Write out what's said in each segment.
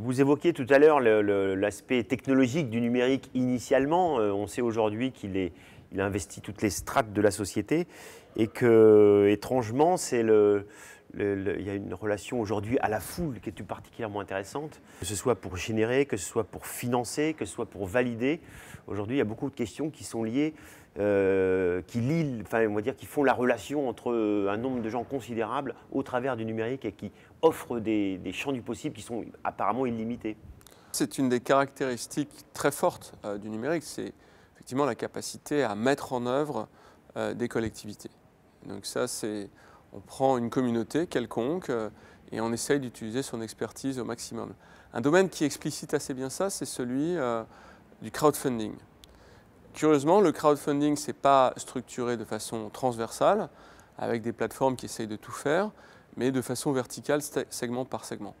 Vous évoquiez tout à l'heure l'aspect technologique du numérique initialement. Euh, on sait aujourd'hui qu'il est il investit toutes les strates de la société et que, étrangement, c'est le, il y a une relation aujourd'hui à la foule qui est particulièrement intéressante, que ce soit pour générer, que ce soit pour financer, que ce soit pour valider. Aujourd'hui, il y a beaucoup de questions qui sont liées, euh, qui lient, enfin, on va dire, qui font la relation entre un nombre de gens considérable au travers du numérique et qui offrent des, champs du possible qui sont apparemment illimités. C'est une des caractéristiques très fortes euh, du numérique, c'est effectivement la capacité à mettre en œuvre euh, des collectivités. Donc ça, c'est on prend une communauté quelconque euh, et on essaye d'utiliser son expertise au maximum. Un domaine qui explicite assez bien ça, c'est celui euh, du crowdfunding. Curieusement, le crowdfunding, ce n'est pas structuré de façon transversale, avec des plateformes qui essayent de tout faire, mais de façon verticale, segment par segment.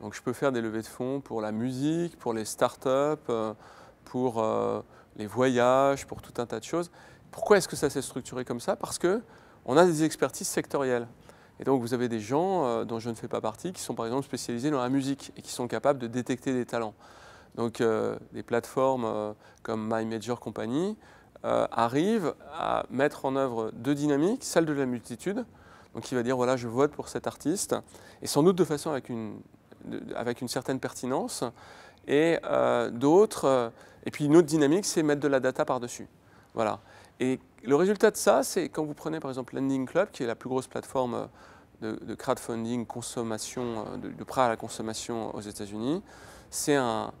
Donc je peux faire des levées de fonds pour la musique, pour les startups, euh, pour les voyages, pour tout un tas de choses. Pourquoi est-ce que ça s'est structuré comme ça Parce que on a des expertises sectorielles. Et donc vous avez des gens euh, dont je ne fais pas partie qui sont par exemple spécialisés dans la musique et qui sont capables de détecter des talents. Donc euh, des plateformes euh, comme My Major Company arrivent à mettre en œuvre deux dynamiques, celle de la multitude, donc qui va dire voilà je vote pour cet artiste, et sans doute de façon avec une, avec une certaine pertinence, et d'autres, et puis une autre dynamique c'est mettre de la data par-dessus. Voilà. Et le résultat de ça, c'est quand vous prenez par exemple Lending Club, qui est la plus grosse plateforme euh, de, crowdfunding, consommation, euh, de, prêts prêt à la consommation aux États-Unis, c'est un,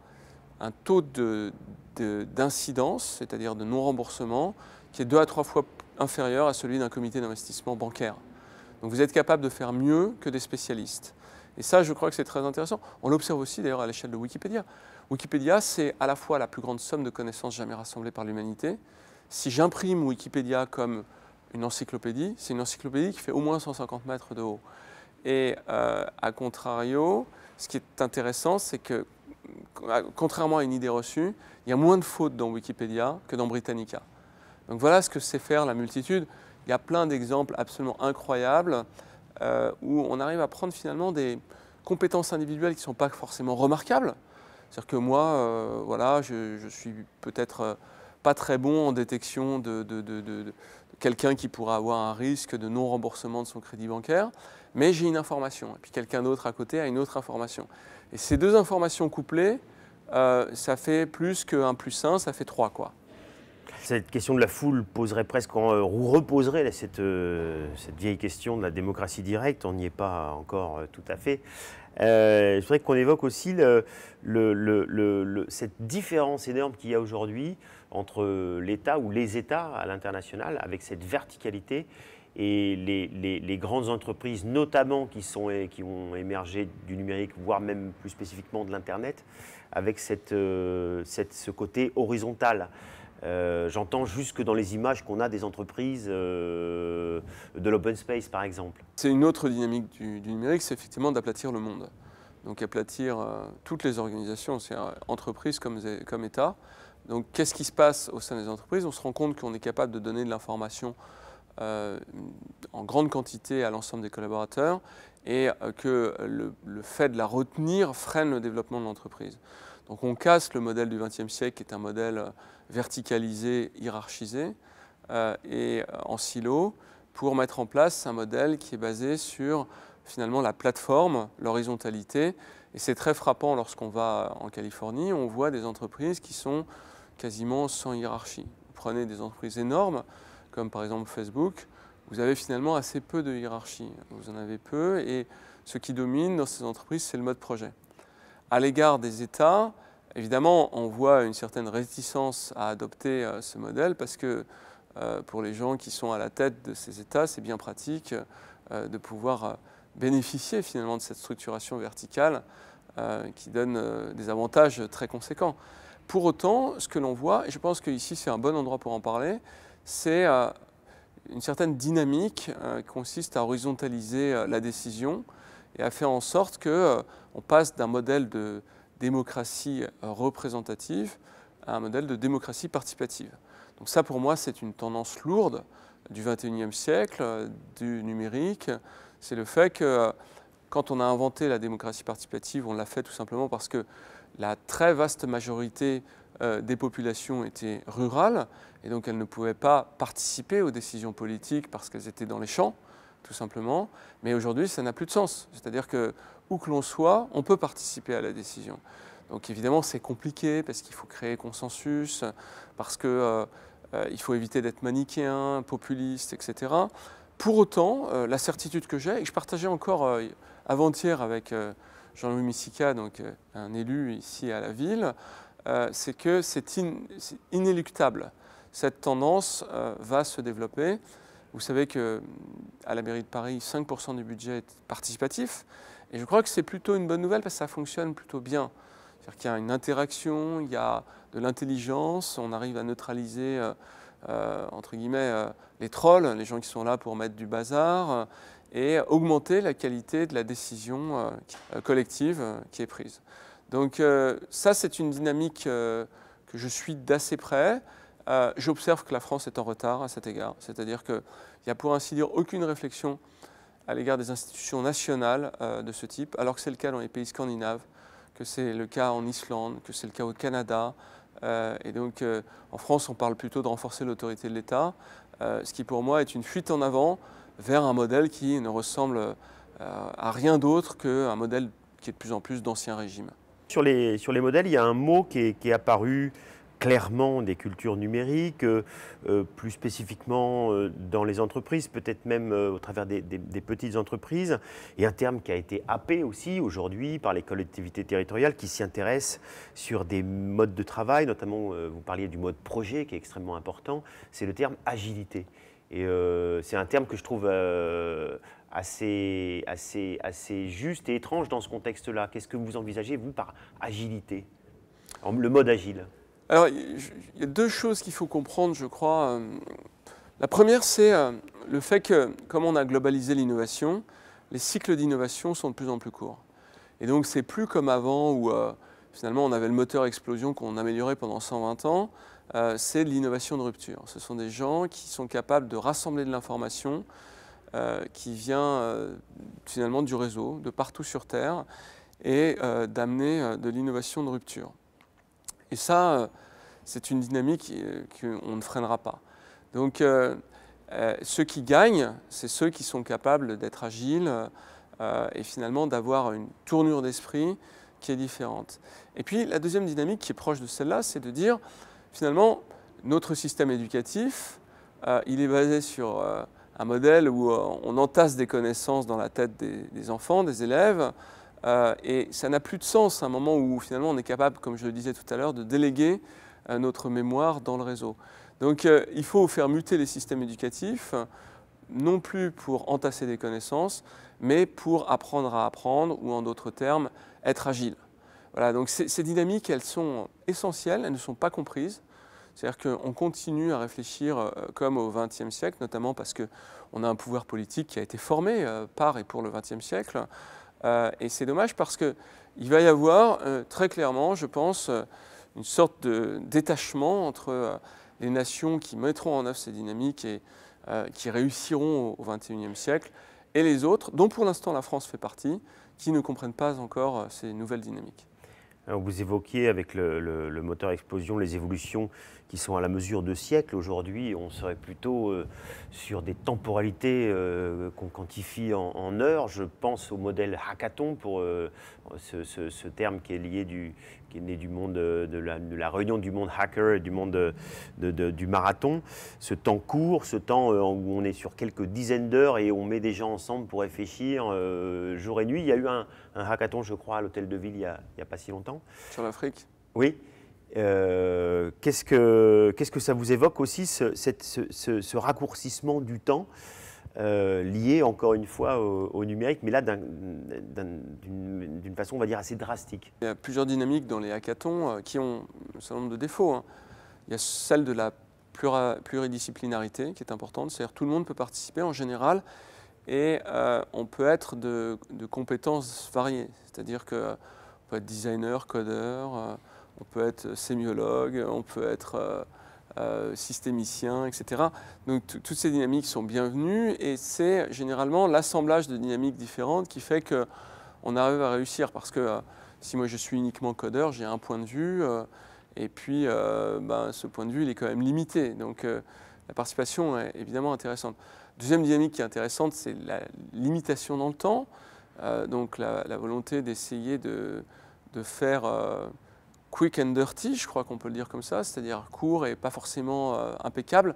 taux d'incidence, c'est-à-dire de non-remboursement, qui est deux à trois fois inférieur à celui d'un comité d'investissement bancaire. Donc vous êtes capable de faire mieux que des spécialistes. Et ça, je crois que c'est très intéressant. On l'observe aussi d'ailleurs à l'échelle de Wikipédia. Wikipédia, c'est à la fois la plus grande somme de connaissances jamais rassemblées par l'humanité, si j'imprime Wikipédia comme une encyclopédie, c'est une encyclopédie qui fait au moins 150 mètres de haut. Et euh, à contrario, ce qui est intéressant, c'est que, euh, contrairement à une idée reçue, il y a moins de fautes dans Wikipédia que dans Britannica. Donc voilà ce que sait faire la multitude. Il y a plein d'exemples absolument incroyables euh, où on arrive à prendre finalement des compétences individuelles qui ne sont pas forcément remarquables. C'est-à-dire que moi, voilà, je suis peut-être pas très bon en détection de, quelqu'un qui pourrait avoir un risque de non-remboursement de son crédit bancaire, mais j'ai une information. Et puis quelqu'un d'autre à côté a une autre information. Et ces deux informations couplées, euh, ça fait plus qu'un plus un, ça fait trois quoi. Cette question de la foule poserait presque, euh, ou reposerait cette, euh, cette, vieille question de la démocratie directe. On n'y est pas encore euh, tout à fait. je voudrais qu'on évoque aussi cette différence énorme qu'il y a aujourd'hui entre l'État ou les États à l'international, avec cette verticalité et les, grandes entreprises, notamment qui, sont, qui ont émergé du numérique, voire même plus spécifiquement de l'Internet, avec ce côté horizontal. Euh, j'entends jusque dans les images qu'on a des entreprises euh, de l'open space, par exemple. C'est une autre dynamique du, numérique, c'est effectivement d'aplatir le monde. Donc aplatir euh, toutes les organisations, c'est-à-dire entreprises comme, comme État. Donc qu'est-ce qui se passe au sein des entreprises On se rend compte qu'on est capable de donner de l'information en grande quantité à l'ensemble des collaborateurs et que le fait de la retenir freine le développement de l'entreprise. Donc on casse le modèle du XXe siècle qui est un modèle euh, verticalisé, hiérarchisé euh, et euh, en silo pour mettre en place un modèle qui est basé sur finalement la plateforme, l'horizontalité. Et c'est très frappant lorsqu'on va en Californie, on voit des entreprises qui sont quasiment sans hiérarchie. Vous prenez des entreprises énormes, comme par exemple Facebook, vous avez finalement assez peu de hiérarchie. Vous en avez peu et ce qui domine dans ces entreprises, c'est le mode projet. À l'égard des États, Évidemment, on voit une certaine réticence à adopter euh, ce modèle parce que euh, pour les gens qui sont à la tête de ces États, c'est bien pratique euh, de pouvoir bénéficier finalement de cette structuration verticale qui donne des avantages très conséquents. Pour autant, ce que l'on voit, et je pense qu'ici c'est un bon endroit pour en parler, c'est une certaine dynamique qui consiste à horizontaliser la décision et à faire en sorte qu'on passe d'un modèle de démocratie euh, représentative à un modèle de démocratie participative. Donc ça, pour moi, c'est une tendance lourde du 21e siècle, euh, du numérique. C'est le fait que euh, quand on a inventé la démocratie participative, on l'a fait tout simplement parce que la très vaste majorité des populations étaient rurales et donc elles ne pouvaient pas participer aux décisions politiques parce qu'elles étaient dans les champs, tout simplement. Mais aujourd'hui, ça n'a plus de sens. C'est-à-dire que où que l'on soit, on peut participer à la décision. Donc évidemment, c'est compliqué parce qu'il faut créer consensus, parce qu'il euh, euh, faut éviter d'être manichéen, populiste, etc. Pour autant, euh, la certitude que j'ai, et que je partageais encore avant-hier avec Jean-Louis Missica, donc un élu ici à la ville, c'est que c'est inéluctable. Cette tendance va se développer. Vous savez qu'à la mairie de Paris, 5% du budget est participatif. Et je crois que c'est plutôt une bonne nouvelle parce que ça fonctionne plutôt bien. C'est-à-dire qu'il y a une interaction, il y a de l'intelligence, on arrive à neutraliser, euh, euh, entre guillemets, euh, les trolls, les gens qui sont là pour mettre du bazar, et augmenter la qualité de la décision collective qui est prise. Donc ça, c'est une dynamique que je suis d'assez près. Euh, j'observe que la France est en retard à cet égard, c'est-à-dire qu'il n'y a pour ainsi dire aucune réflexion à l'égard des institutions nationales euh, de ce type, alors que c'est le cas dans les pays scandinaves, que c'est le cas en Islande, que c'est le cas au Canada. Euh, et donc en France, on parle plutôt de renforcer l'autorité de l'État, ce qui pour moi est une fuite en avant vers un modèle qui ne ressemble à rien d'autre qu'un modèle qui est de plus en plus d'ancien régime. Sur les, sur les modèles, il y a un mot qui est, qui est apparu clairement des cultures numériques, euh, euh, plus spécifiquement euh, dans les entreprises, peut-être même au travers des, petites entreprises, et un terme qui a été happé aussi aujourd'hui par les collectivités territoriales qui s'y intéressent sur des modes de travail, notamment vous parliez du mode projet qui est extrêmement important, c'est le terme agilité. Et c'est un terme que je trouve assez, assez, assez juste et étrange dans ce contexte-là. Qu'est-ce que vous envisagez, vous, par agilité Le mode agile alors, il y a deux choses qu'il faut comprendre, je crois. Euh, la première, c'est euh, le fait que, comme on a globalisé l'innovation, les cycles d'innovation sont de plus en plus courts. Et donc, c'est plus comme avant où euh, finalement on avait le moteur explosion qu'on améliorait pendant 120 ans. c'est l'innovation de rupture. Ce sont des gens qui sont capables de rassembler de l'information qui vient finalement du réseau, de partout sur Terre, et d'amener de l'innovation de rupture. Et ça, euh, c'est une dynamique euh, qu'on ne freinera pas. Donc, euh, ceux qui gagnent, c'est ceux qui sont capables d'être agiles et finalement d'avoir une tournure d'esprit qui est différente. Et puis, la deuxième dynamique qui est proche de celle-là, c'est de dire, finalement, notre système éducatif, il est basé sur un modèle où on entasse des connaissances dans la tête des, enfants, des élèves, euh, et ça n'a plus de sens à un moment où finalement on est capable, comme je le disais tout à l'heure, de déléguer euh, notre mémoire dans le réseau. Donc euh, il faut faire muter les systèmes éducatifs, non plus pour entasser des connaissances, mais pour apprendre à apprendre, ou en d'autres termes, être agile. Voilà, donc ces, ces dynamiques, elles sont essentielles, elles ne sont pas comprises. C'est-à-dire qu'on continue à réfléchir comme au XXe siècle, notamment parce qu'on a un pouvoir politique qui a été formé par et pour le XXe siècle. Euh, et c'est dommage parce qu'il va y avoir euh, très clairement, je pense, euh, une sorte de détachement entre les nations qui mettront en œuvre ces dynamiques et qui réussiront au XXIe siècle et les autres, dont pour l'instant la France fait partie, qui ne comprennent pas encore ces nouvelles dynamiques. Vous évoquiez avec le, le moteur explosion les évolutions sont à la mesure de siècles. Aujourd'hui, on serait plutôt euh, sur des temporalités euh, qu'on quantifie en, heures. Je pense au modèle hackathon pour euh, ce, terme qui est lié du qui est né du monde de la, réunion du monde hacker et du monde du marathon. Ce temps court, ce temps où on est sur quelques dizaines d'heures et on met des gens ensemble pour réfléchir jour et nuit. Il y a eu un, hackathon, je crois, à l'hôtel de ville il n'y a, pas si longtemps. Sur l'Afrique Oui. Euh, que Qu'est-ce que ça vous évoque aussi, ce, raccourcissement du temps euh, lié encore une fois au, numérique, mais là d'une façon, on va dire, assez drastique. Il y a plusieurs dynamiques dans les hackathons euh, qui ont un certain nombre de défauts. Hein. Il y a celle de la pluridisciplinarité qui est importante, c'est-à-dire tout le monde peut participer en général et on peut être de, de compétences variées, c'est-à-dire qu'on peut être designer, codeur on peut être sémiologue, on peut être euh, euh, systémicien, etc. Donc toutes ces dynamiques sont bienvenues et c'est généralement l'assemblage de dynamiques différentes qui fait qu'on arrive à réussir parce que euh, si moi je suis uniquement codeur, j'ai un point de vue et puis ben, ce point de vue il est quand même limité. Donc la participation est évidemment intéressante. Deuxième dynamique qui est intéressante, c'est la limitation dans le temps, donc la, volonté d'essayer de, faire quick and dirty, je crois qu'on peut le dire comme ça, c'est-à-dire court et pas forcément euh, impeccable,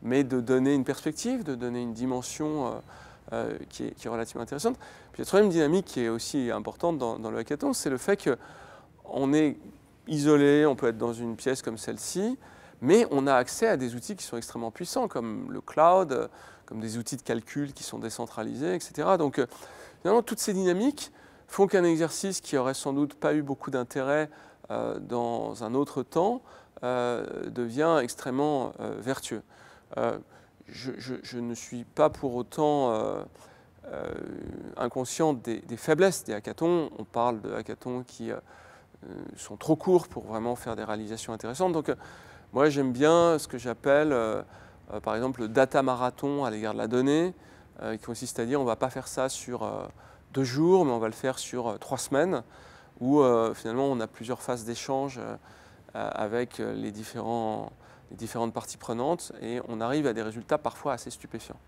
mais de donner une perspective, de donner une dimension euh, euh, qui, est, relativement intéressante. Puis la troisième dynamique qui est aussi importante dans, dans le hackathon, c'est le fait qu'on est isolé, on peut être dans une pièce comme celle-ci, mais on a accès à des outils qui sont extrêmement puissants, comme le cloud, comme des outils de calcul qui sont décentralisés, etc. Donc finalement, toutes ces dynamiques font qu'un exercice qui aurait sans doute pas eu beaucoup d'intérêt euh, dans un autre temps euh, devient extrêmement euh, vertueux. Je, ne suis pas pour autant inconscient des, faiblesses des hackathons. On parle de hackathons qui sont trop courts pour vraiment faire des réalisations intéressantes. Donc, moi, j'aime bien ce que j'appelle, par exemple, le data marathon à l'égard de la donnée, qui consiste à dire on ne va pas faire ça sur deux jours, mais on va le faire sur trois semaines où euh, finalement on a plusieurs phases d'échange euh, euh, avec les, les différentes parties prenantes et on arrive à des résultats parfois assez stupéfiants.